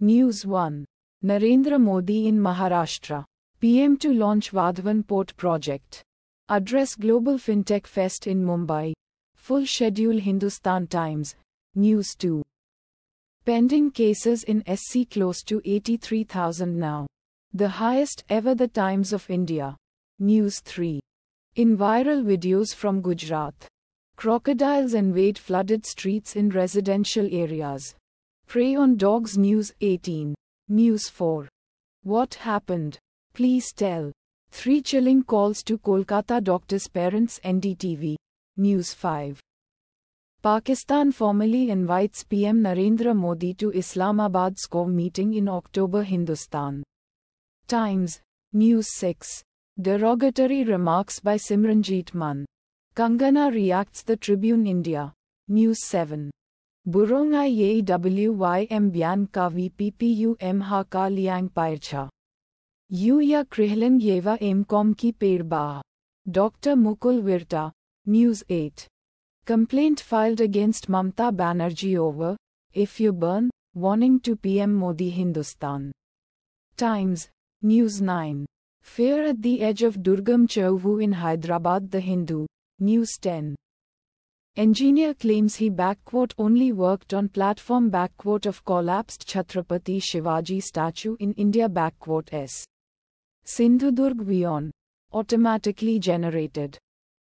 News 1. Narendra Modi in Maharashtra. PM to launch Vadhavan Port Project. Address Global FinTech Fest in Mumbai. Full schedule Hindustan Times. News 2. Pending cases in SC close to 83,000 now. The highest ever the Times of India. News 3. In viral videos from Gujarat. Crocodiles invade flooded streets in residential areas. Prey on Dogs News 18. News 4. What happened? Please tell. Three chilling calls to Kolkata doctor's parents NDTV. News 5. Pakistan formally invites PM Narendra Modi to Islamabad's COV meeting in October Hindustan. Times. News 6. Derogatory remarks by Simranjeet Mann. Kangana reacts the Tribune India. News 7. Burong IAWYM Bian ka VPPUM ha ka liang paircha. U ya krihlan yeva mcom ki perba. Dr. Mukul Virta, News 8. Complaint filed against Mamta Banerjee over, if you burn, warning to PM Modi Hindustan. Times, News 9. Fear at the edge of Durgam Chauvu in Hyderabad The Hindu, News 10. Engineer claims he backquote only worked on platform backquote of collapsed Chhatrapati Shivaji statue in India backquote s. Sindhudurg Vion. Automatically generated.